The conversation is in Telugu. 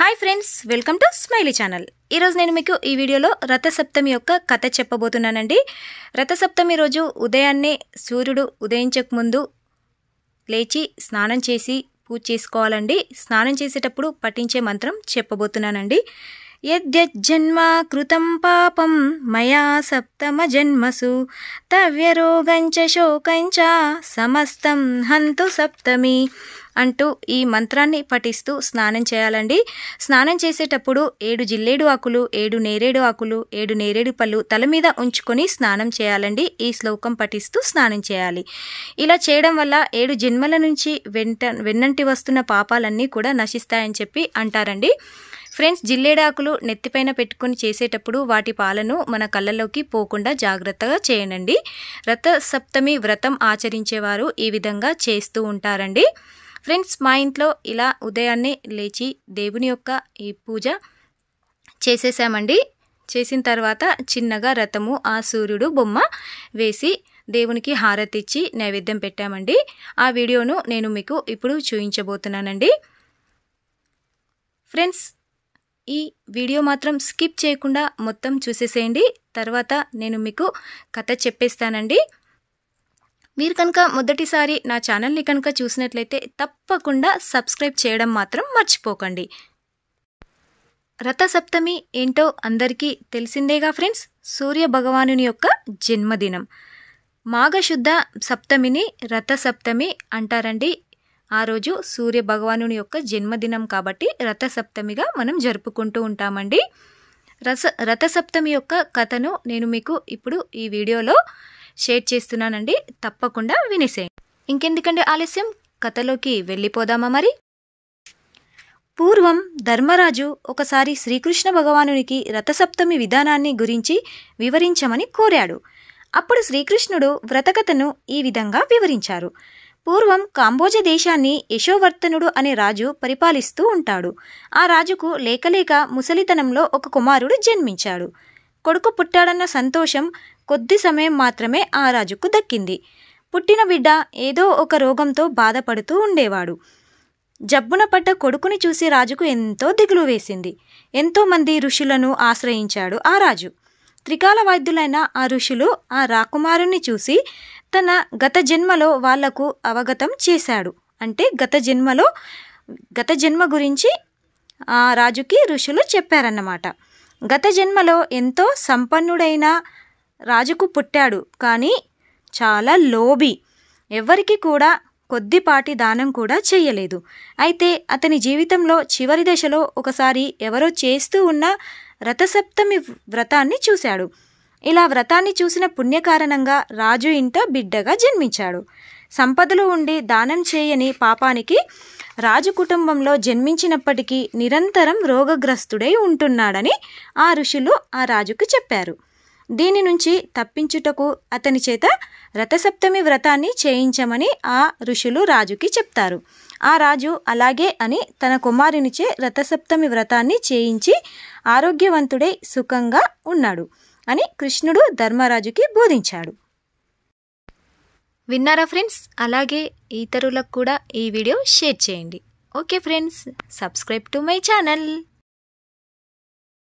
hi friends welcome to Smiley channel ఈరోజు నేను మీకు ఈ వీడియోలో రథసప్తమి యొక్క కథ చెప్పబోతున్నానండి రథసప్తమి రోజు ఉదయాన్నే సూర్యుడు ఉదయించక ముందు లేచి స్నానం చేసి పూజ చేసుకోవాలండి స్నానం చేసేటప్పుడు పఠించే మంత్రం చెప్పబోతున్నానండి యజ్జన్మ కృతం పాపం మయా సప్తమ జన్మసు తవ్యరోగంచ శోకంచ సమస్తం హంతు సప్తమి అంటూ ఈ మంత్రాన్ని పఠిస్తూ స్నానం చేయాలండి స్నానం చేసేటప్పుడు ఏడు జిల్లేడు ఆకులు ఏడు నేరేడు ఆకులు ఏడు నేరేడు పళ్ళు తల మీద ఉంచుకొని స్నానం చేయాలండి ఈ శ్లోకం పఠిస్తూ స్నానం చేయాలి ఇలా చేయడం వల్ల ఏడు జన్మల నుంచి వెంట వెన్నంటి వస్తున్న పాపాలన్నీ కూడా నశిస్తాయని చెప్పి అంటారండి ఫ్రెండ్స్ జిల్లేడాకులు నెత్తిపైన పెట్టుకుని చేసేటప్పుడు వాటి పాలను మన కళ్ళలోకి పోకుండా జాగ్రత్తగా చేయనండి రథ సప్తమి వ్రతం ఆచరించేవారు ఈ విధంగా చేస్తూ ఉంటారండి ఫ్రెండ్స్ మా ఇంట్లో ఇలా ఉదయాన్నే లేచి దేవుని యొక్క ఈ పూజ చేసేసామండి చేసిన తర్వాత చిన్నగా రథము ఆ సూర్యుడు బొమ్మ వేసి దేవునికి హారతిచ్చి నైవేద్యం పెట్టామండి ఆ వీడియోను నేను మీకు ఇప్పుడు చూపించబోతున్నానండి ఫ్రెండ్స్ ఈ వీడియో మాత్రం స్కిప్ చేయకుండా మొత్తం చూసేసేయండి తర్వాత నేను మీకు కథ చెప్పేస్తానండి మీరు కనుక మొదటిసారి నా ఛానల్ని కనుక చూసినట్లయితే తప్పకుండా సబ్స్క్రైబ్ చేయడం మాత్రం మర్చిపోకండి రథసప్తమి ఏంటో అందరికీ తెలిసిందేగా ఫ్రెండ్స్ సూర్య భగవానుని యొక్క జన్మదినం మాఘశుద్ధ సప్తమిని రథసప్తమి అంటారండి ఆ రోజు సూర్య భగవానుని యొక్క జన్మదినం కాబట్టి రథసప్తమిగా మనం జరుపుకుంటూ ఉంటామండి రస రథసప్తమి యొక్క కథను నేను మీకు ఇప్పుడు ఈ వీడియోలో షేర్ చేస్తున్నానండి తప్పకుండా వినేసేయండి ఇంకెందుకండి ఆలస్యం కథలోకి వెళ్ళిపోదామా మరి పూర్వం ధర్మరాజు ఒకసారి శ్రీకృష్ణ భగవానునికి రథసప్తమి విధానాన్ని గురించి వివరించమని కోరాడు అప్పుడు శ్రీకృష్ణుడు వ్రతకథను ఈ విధంగా వివరించారు పూర్వం కాంబోజ దేశాన్ని యశోవర్తనుడు అనే రాజు పరిపాలిస్తూ ఉంటాడు ఆ రాజుకు లేకలేక ముసలితనంలో ఒక కుమారుడు జన్మించాడు కొడుకు పుట్టాడన్న సంతోషం కొద్ది సమయం మాత్రమే ఆ రాజుకు దక్కింది పుట్టిన బిడ్డ ఏదో ఒక రోగంతో బాధపడుతూ ఉండేవాడు జబ్బున పడ్డ కొడుకుని చూసి రాజుకు ఎంతో దిగులు వేసింది ఎంతోమంది ఋషులను ఆశ్రయించాడు ఆ రాజు త్రికాల వైద్యులైన ఆ ఋషులు ఆ రాకుమారుని చూసి తన గత జన్మలో వాళ్లకు అవగతం చేశాడు అంటే గత జన్మలో గత జన్మ గురించి ఆ రాజుకి ఋషులు చెప్పారన్నమాట గత జన్మలో ఎంతో సంపన్నుడైన రాజుకు పుట్టాడు కానీ చాలా లోబి ఎవరికి కూడా కొద్దిపాటి దానం కూడా చేయలేదు అయితే అతని జీవితంలో చివరి దశలో ఒకసారి ఎవరో చేస్తూ ఉన్న రథసప్తమి వ్రతాన్ని చూశాడు ఇలా వ్రతాన్ని చూసిన పుణ్యకారణంగా రాజు ఇంట బిడ్డగా జన్మించాడు సంపదలు ఉండి దానం చేయని పాపానికి రాజు కుటుంబంలో జన్మించినప్పటికీ నిరంతరం రోగగ్రస్తుడై ఉంటున్నాడని ఆ ఋషులు ఆ రాజుకు చెప్పారు దీని నుంచి తప్పించుటకు అతని చేత రథసప్తమి వ్రతాన్ని చేయించమని ఆ ఋషులు రాజుకి చెప్తారు ఆ రాజు అలాగే అని తన కుమారునిచే రథసప్తమి వ్రతాన్ని చేయించి ఆరోగ్యవంతుడై సుఖంగా ఉన్నాడు అని కృష్ణుడు ధర్మరాజుకి బోధించాడు విన్నారా ఫ్రెండ్స్ అలాగే ఇతరులకు కూడా ఈ వీడియో షేర్ చేయండి okay friends subscribe to my channel